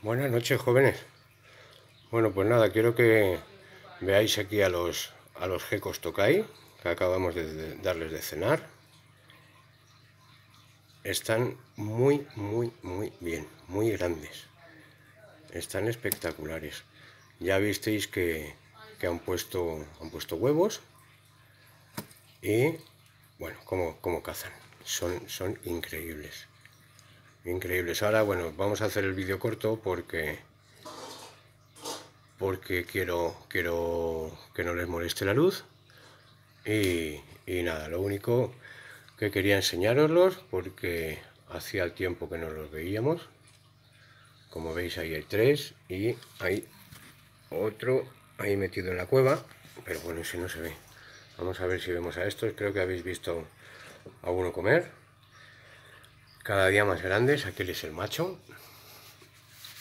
Buenas noches, jóvenes. Bueno, pues nada, quiero que veáis aquí a los, a los gecos tokai, que acabamos de, darles de cenar. Están muy, muy, muy bien, muy grandes. Están espectaculares. Ya visteis que, han, puesto, han puesto huevos. Y, bueno, como cazan. Son, son increíbles increíbles. Ahora, bueno, vamos a hacer el vídeo corto porque porque quiero, quiero que no les moleste la luz. Y, nada, lo único que quería enseñaroslos porque hacía el tiempo que no los veíamos. Como veis ahí hay tres y hay otro ahí metido en la cueva, pero bueno, si no se ve. Vamos a ver si vemos a estos, creo que habéis visto a uno comer cada día más grandes. Aquel es el macho.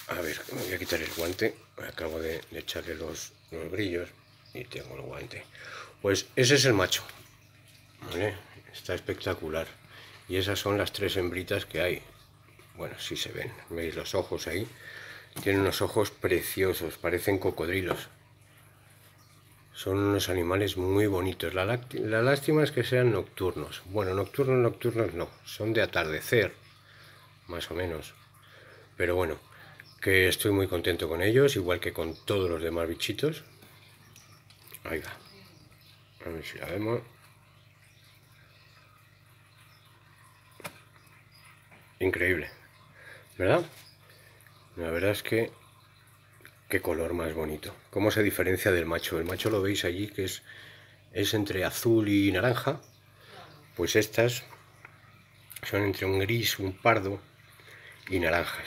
A ver, me voy a quitar el guante. Acabo de, echarle los, brillos y tengo el guante. Pues ese es el macho. Está espectacular. Y esas son las tres hembritas que hay. Bueno, si sí se ven. ¿Veis los ojos ahí? Tienen unos ojos preciosos, parecen cocodrilos. Son unos animales muy bonitos. La, la, lástima es que sean nocturnos. Bueno, nocturnos, nocturnos no. Son de atardecer más o menos. Pero bueno, que estoy muy contento con ellos, igual que con todos los demás bichitos. Ahí va. A ver si la vemos. Increíble, ¿verdad? La verdad es que qué color más bonito. ¿Cómo se diferencia del macho? El macho lo veis allí que es, es entre azul y naranja. Pues estas son entre un gris, un pardo, y naranjas.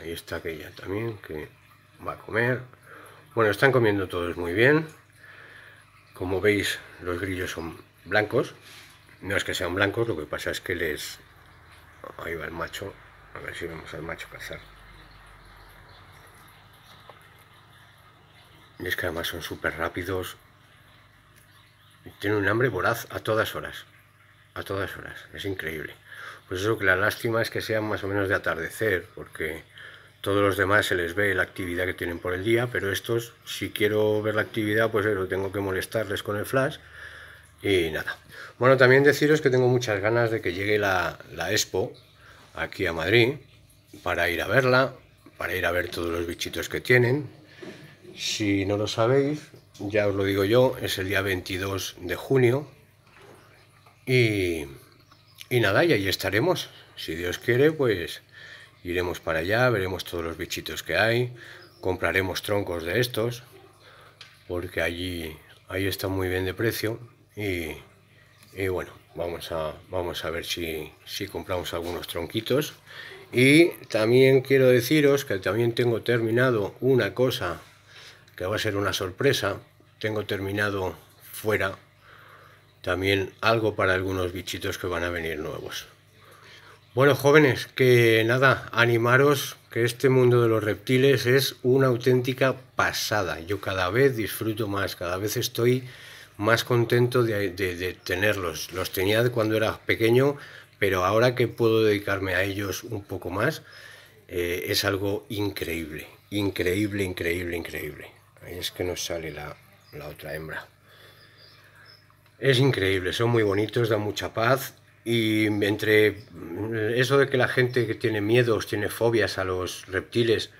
Ahí está aquella también que va a comer. Bueno, están comiendo todos muy bien. Como veis, los grillos son blancos. No es que sean blancos, lo que pasa es que les... Ahí va el macho. A ver si vemos al macho cazar. es que además son súper rápidos. Tienen un hambre voraz a todas horas. A todas horas. Es increíble. Pues eso que la lástima es que sean más o menos de atardecer, porque todos los demás se les ve la actividad que tienen por el día, pero estos, si quiero ver la actividad, pues eso, tengo que molestarles con el flash y nada. Bueno, también deciros que tengo muchas ganas de que llegue la, la Expo aquí a Madrid para ir a verla, para ir a ver todos los bichitos que tienen. Si no lo sabéis, ya os lo digo yo, es el día 22 de junio y y nada, y ahí estaremos. Si Dios quiere, pues iremos para allá, veremos todos los bichitos que hay, compraremos troncos de estos, porque allí, ahí está muy bien de precio. Y, bueno, vamos a, vamos a ver si, si compramos algunos tronquitos. Y también quiero deciros que también tengo terminado una cosa que va a ser una sorpresa. Tengo terminado fuera también algo para algunos bichitos que van a venir nuevos. Bueno jóvenes, que nada, animaros que este mundo de los reptiles es una auténtica pasada. Yo cada vez disfruto más, cada vez estoy más contento de, tenerlos. Los tenía cuando era pequeño, pero ahora que puedo dedicarme a ellos un poco más, eh, es algo increíble, increíble, increíble, increíble. Ahí es que nos sale la otra hembra. Es increíble, son muy bonitos, dan mucha paz y entre mm, eso de que la gente que tiene miedos, tiene fobias a los reptiles,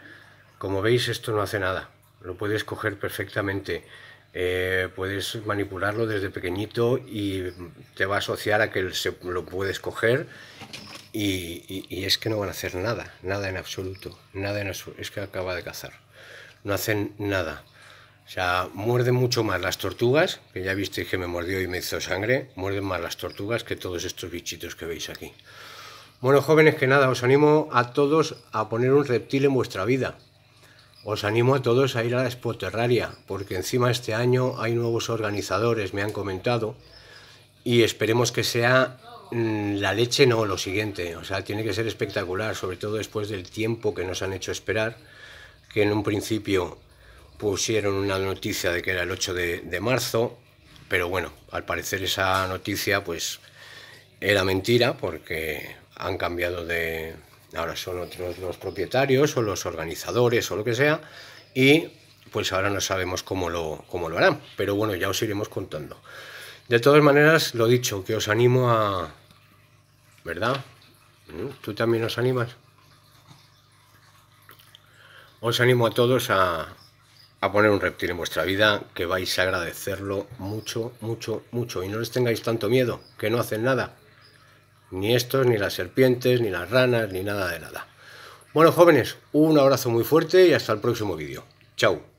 como veis esto no hace nada, lo puedes coger perfectamente, eh, puedes manipularlo desde pequeñito y te va a asociar a que lo puedes coger y, y, es que no van a hacer nada, nada en absoluto, nada en absoluto, es que acaba de cazar, no hacen nada. O sea, muerden mucho más las tortugas, que ya visteis que me mordió y me hizo sangre, muerden más las tortugas que todos estos bichitos que veis aquí. Bueno, jóvenes, que nada, os animo a todos a poner un reptil en vuestra vida. Os animo a todos a ir a la Expo Terraria, porque encima este año hay nuevos organizadores, me han comentado, y esperemos que sea mm, la leche, no, lo siguiente. O sea, tiene que ser espectacular, sobre todo después del tiempo que nos han hecho esperar, que en un principio pusieron una noticia de que era el 8 de, marzo, pero bueno, al parecer esa noticia pues era mentira porque han cambiado de... ahora son otros los propietarios o los organizadores o lo que sea y pues ahora no sabemos cómo lo, cómo lo harán, pero bueno, ya os iremos contando. De todas maneras, lo dicho, que os animo a... ¿Verdad? ¿Mm? ¿Tú también os animas? Os animo a todos a, a poner un reptil en vuestra vida, que vais a agradecerlo mucho, mucho, mucho. Y no les tengáis tanto miedo, que no hacen nada. Ni estos, ni las serpientes, ni las ranas, ni nada de nada. Bueno, jóvenes, un abrazo muy fuerte y hasta el próximo vídeo. Chao.